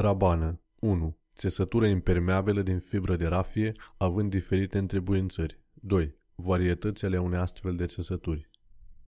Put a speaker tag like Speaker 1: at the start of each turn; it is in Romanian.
Speaker 1: Rabană 1. Țesătură impermeabilă din fibră de rafie, având diferite întrebuințări. 2. Varietăți ale unei astfel de țesături.